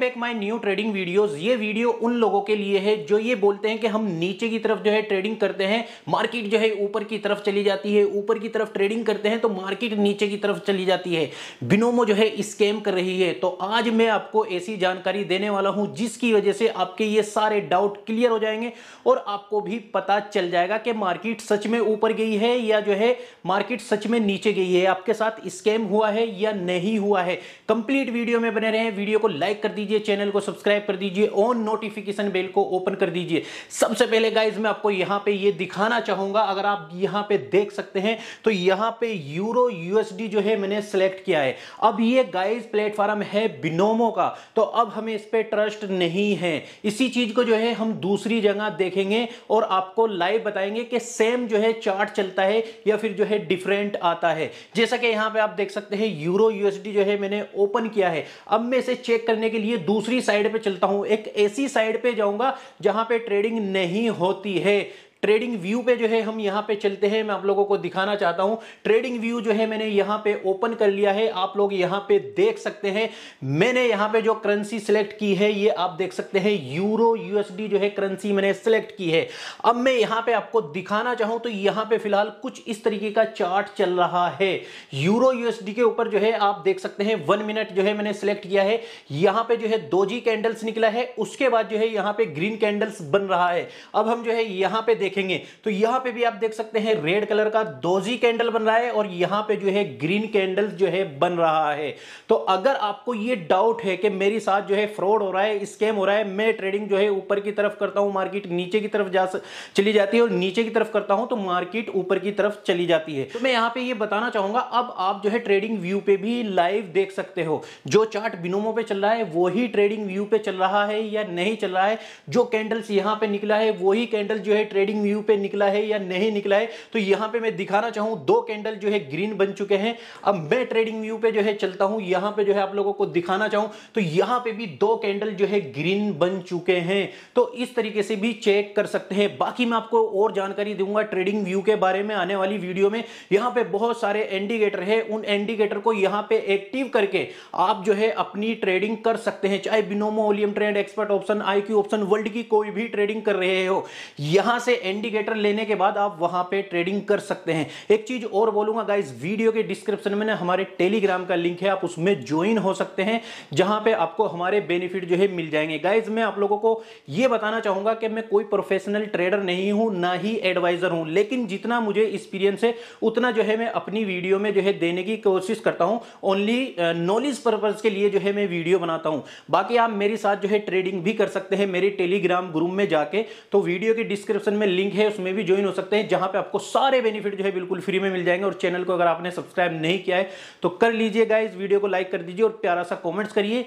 back my new trading videos ये video उन लोगों के लिए है जो ये बोलते हैं कि हम नीचे की तरफ जो है ट्रेडिंग करते हैं मार्केट जो है ऊपर की तरफ चली जाती है ऊपर की तरफ ट्रेडिंग करते हैं तो मार्केट नीचे की तरफ चली जाती है बिनोमो जो है स्कैम कर रही है तो आज मैं आपको ऐसी जानकारी देने वाला हूं जिसकी वजह से आपके ये सारे डाउट क्लियर हो जाएंगे और आपको भी पता चल जाएगा कि मार्केट सच में ऊपर गई है या जो है मार्केट सच में नीचे गई है आपके साथ स्कैम हुआ है या नहीं हुआ है कंप्लीट वीडियो में बने रहे वीडियो को लाइक कर दीजिए दीजिए चैनल को सब्सक्राइब कर दीजिए ऑन नोटिफिकेशन बेल को ओपन कर दीजिए सबसे पहले गाइज मैं आपको यहां पे ये दिखाना चाहूंगा अगर आप यहां पे देख सकते हैं तो यहां पे यूरो यूएसडी जो है मैंने सेलेक्ट किया है अब ये गाइज प्लेटफॉर्म है बिनोमो का तो अब हमें इस पर ट्रस्ट नहीं है इसी चीज को जो है हम दूसरी जगह देखेंगे और आपको लाइव बताएंगे कि सेम जो है चार्ट चलता है या फिर जो है डिफरेंट आता है जैसा कि यहां पे आप देख सकते हैं यूरो यूएसडी जो है मैंने ओपन किया है अब मैं इसे चेक करने के लिए लिए दूसरी साइड पे चलता हूं एक ऐसी साइड पे जाऊंगा जहां पे ट्रेडिंग नहीं होती है ट्रेडिंग व्यू पे जो है हम यहाँ पे चलते हैं मैं आप लोगों को दिखाना चाहता हूँ ट्रेडिंग व्यू जो है मैंने यहाँ पे ओपन कर लिया है आप लोग यहाँ पे देख सकते हैं मैंने यहाँ पे जो करेंसी सिलेक्ट की है ये आप देख सकते हैं यूरो यूएसडी जो है करेंसी मैंने सिलेक्ट की है अब मैं यहाँ पे आपको दिखाना चाहूँ तो यहाँ पे फिलहाल कुछ इस तरीके का चार्ट चल रहा है यूरो यूएसडी के ऊपर जो है आप देख सकते हैं वन मिनट जो है मैंने सिलेक्ट किया है यहाँ पे जो है दो जी कैंडल्स निकला है उसके बाद जो है यहाँ पे ग्रीन कैंडल्स बन रहा है अब हम जो है यहाँ पे देख देखेंगे तो यहां पे भी आप देख सकते हैं रेड कलर का दोजी कैंडल बन रहा है और यहां पे जो है ग्रीन कैंडल जो है बन रहा है तो अगर आपको ये डाउट है कि मेरे साथ जो है फ्रॉड हो रहा है स्कैम हो रहा है मैं ट्रेडिंग जो है ऊपर की तरफ करता हूं मार्केट नीचे की तरफ जा चली जाती है और नीचे की तरफ करता हूं तो मार्केट ऊपर की तरफ चली जाती है तो मैं यहां पर यह बताना चाहूंगा अब आप जो है ट्रेडिंग व्यू पे भी लाइव देख सकते हो जो चार्ट बिनोमो पे चल रहा है वही ट्रेडिंग व्यू पे चल रहा है या नहीं चल रहा है जो कैंडल्स यहां पे निकला है वही कैंडल जो है ट्रेडिंग व्यू पे निकला है या नहीं निकला है तो यहां पे मैं दिखाना चाहूं दो कैंडल जो है ग्रीन बन चुके हैं अब मैं ट्रेडिंग व्यू पे जो है चलता हूं यहां पे जो है आप लोगों को दिखाना चाहूं तो यहां पे भी दो कैंडल जो है ग्रीन बन चुके हैं तो इस तरीके से भी चेक कर सकते हैं बाकी मैं आपको और जानकारी दूंगा ट्रेडिंग व्यू के बारे में आने वाली वीडियो में यहां पर बहुत सारे इंडिकेटर है उन इंडिकेटर को यहां पर एक्टिव करके आप जो है अपनी ट्रेडिंग कर सकते हैं चाहे बिनोमोलियम Olymp Trade Expert Option I Option World की कोई भी ट्रेडिंग कर रहे हो यहां से इंडिकेटर लेने के बाद आप वहां पे ट्रेडिंग कर सकते हैं एक चीज और बोलूंगा गाइज वीडियो के डिस्क्रिप्शन में ना हमारे टेलीग्राम का लिंक है आप उसमें ज्वाइन हो सकते हैं जहां पे आपको हमारे बेनिफिट जो है मिल जाएंगे गाइज मैं आप लोगों को यह बताना चाहूंगा कि मैं कोई प्रोफेशनल ट्रेडर नहीं हूं ना ही एडवाइजर हूं लेकिन जितना मुझे एक्सपीरियंस है उतना जो है मैं अपनी वीडियो में जो है देने की कोशिश करता हूं ओनली नॉलेज पर्पज के लिए जो है मैं वीडियो बनाता हूं बाकी आप मेरे साथ जो है ट्रेडिंग भी कर सकते हैं मेरे टेलीग्राम ग्रुप में जाके तो वीडियो के डिस्क्रिप्शन में लिंक लिंक है उसमें भी ज्वाइन हो सकते हैं जहां पे आपको सारे बेनिफिट जो है बिल्कुल फ्री में मिल जाएंगे और चैनल को अगर आपने सब्सक्राइब नहीं किया है तो कर लीजिएगा इस वीडियो को लाइक कर दीजिए और प्यारा सा कॉमेंट्स करिए